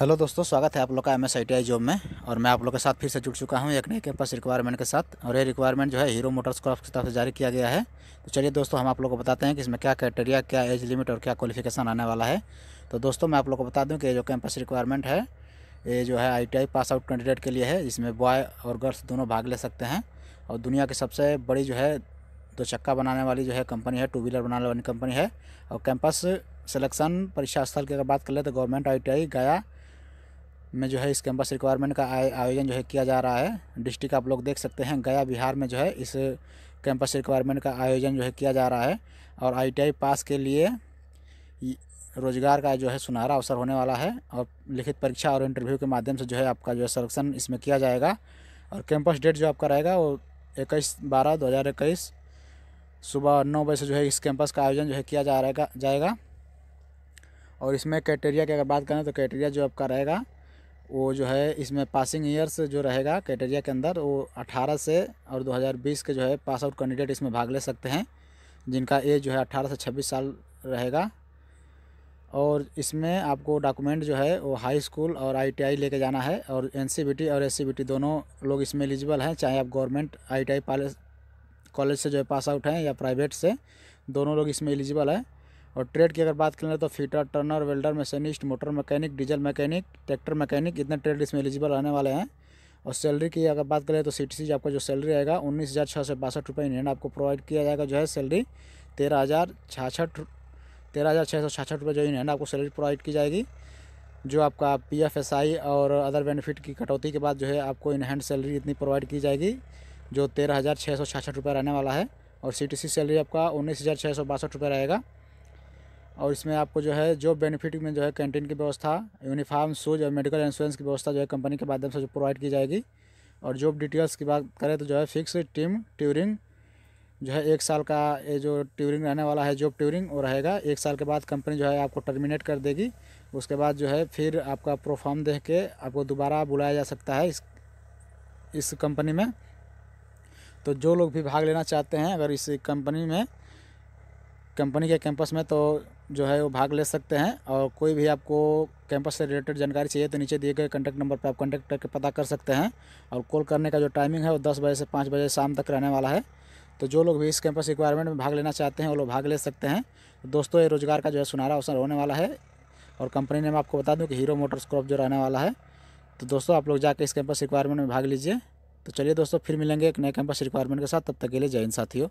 hello दोस्तों स्वागत है आप लोग का M S I T I job में और मैं आप लोग के साथ फिर से जुड़ चुका हूँ एक नए कैंपस रिक्वायरमेंट के साथ और ये रिक्वायरमेंट जो है हीरो मोटर्स क्राफ्ट की तरफ से जारी किया गया है तो चलिए दोस्तों हम आप लोग को बताते हैं कि इसमें क्या क्राइटेरिया क्या एज लिमिट और क्या क्वालिफिकेशन आने वाला है तो दोस्तों मैं आप लोग को बता दूँ कि जो कैंपस रिक्वायरमेंट है ये जो है I T I pass out candidate के लिए है इसमें बॉय और गर्ल्स दोनों भाग ले सकते हैं और दुनिया की सबसे बड़ी जो है दो चक्का बनाने वाली जो है कंपनी है टू व्हीलर बनाने वाली कंपनी है और कैंपस सिलेक्शन परीक्षा स्थल की अगर बात कर ले तो गवर्नमेंट आई टी आई गया में जो है इस कैंपस रिक्वायरमेंट का आयोजन जो है किया जा रहा है डिस्ट्रिक्ट आप लोग देख सकते हैं गया बिहार में जो है इस कैंपस रिक्वायरमेंट का आयोजन जो है किया जा रहा है और आईटीआई पास के लिए रोजगार का जो है सुनहरा अवसर होने वाला है और लिखित परीक्षा और इंटरव्यू के माध्यम से जो है आपका जो है सलेक्शन इसमें किया जाएगा और कैंपस डेट जो आपका रहेगा वो इक्कीस बारह दो हज़ार इक्कीस सुबह नौ बजे से जो है इस कैंपस का आयोजन जो है किया जा रहेगा जाएगा और इसमें क्राइटेरिया की अगर बात करें तो क्राइटेरिया जो आपका रहेगा वो जो है इसमें पासिंग ईयर्स जो रहेगा कैटेरिया के अंदर वो 18 से और 2020 के जो है पास आउट कैंडिडेट इसमें भाग ले सकते हैं जिनका एज जो है 18 से 26 साल रहेगा और इसमें आपको डॉक्यूमेंट जो है वो हाई स्कूल और आईटीआई लेके जाना है और एनसीबीटी और एससीबीटी दोनों लोग इसमें एलिजिबल हैं चाहे आप गवर्नमेंट आईटीआई कॉलेज से जो है पास आउट हैं या प्राइवेट से दोनों लोग इसमें एलिजिबल हैं और ट्रेड की अगर बात करें तो fitter turner welder machinist motor mechanic diesel mechanic tractor mechanic इतने ट्रेड इसमें एलिजिबल रहने वाले हैं और सैलरी की अगर बात करें तो सी टी आपका जो सैलरी आएगा उन्नीस हज़ार छः सौ बासठ रुपये इन्हें आपको प्रोवाइड किया जाएगा जो है सैलरी तेरह हज़ार छाछठ तेरह हज़ार छः सौ छाछठ रुपये जो इन्हें आपको सैलरी प्रोवाइड की जाएगी जो आपका पी एफ एस आई और अदर बेनिफिट की कटौती के बाद जो है आपको इन हैंड सैलरी इतनी प्रोवाइड की जाएगी जो तेरह हज़ार छः सौ छाछठ रुपये रहने वाला है और सी टी सी सैलरी आपका उन्नीस हज़ार छः सौ बासठ रुपये रहेगा और इसमें आपको जो है जो बेनिफिट में जो है कैंटीन की व्यवस्था यूनिफॉर्म शूज और मेडिकल इंश्योरेंस की व्यवस्था जो है कंपनी के माध्यम से जो प्रोवाइड की जाएगी और जॉब डिटेल्स की बात करें तो जो है फिक्स टीम ट्यूरिंग जो है एक साल का ये जो ट्यूरिंग रहने वाला है जॉब ट्यूरिंग वो रहेगा एक साल के बाद कंपनी जो है आपको टर्मिनेट कर देगी उसके बाद जो है फिर आपका प्रोफॉर्म देख के आपको दोबारा बुलाया जा सकता है इस इस कंपनी में तो जो लोग भी भाग लेना चाहते हैं अगर इस कंपनी में कंपनी के कैंपस में तो जो है वो भाग ले सकते हैं और कोई भी आपको कैंपस से रिलेटेड जानकारी चाहिए तो नीचे दिए गए कॉन्टैक्ट नंबर पर आप कॉन्टैक्ट करके पता कर सकते हैं और कॉल करने का जो टाइमिंग है वो दस बजे से पाँच बजे शाम तक रहने वाला है तो जो लोग भी इस कैंपस रिक्वायरमेंट में भाग लेना चाहते हैं वो लोग भाग ले सकते हैं तो दोस्तों ये रोज़गार का जो है सुनहरा अवसर होने वाला है और कंपनी ने मैं आपको बता दूँ कि हीरो मोटर्स क्रॉप जो रहने वाला है तो दोस्तों आप लोग जाकर इस कैंपस रिक्वायरमेंट में भाग लीजिए तो चलिए दोस्तों फिर मिलेंगे एक नए कैंपस रिक्वायरमेंट के साथ तब तक के लिए जय हिंद साथियों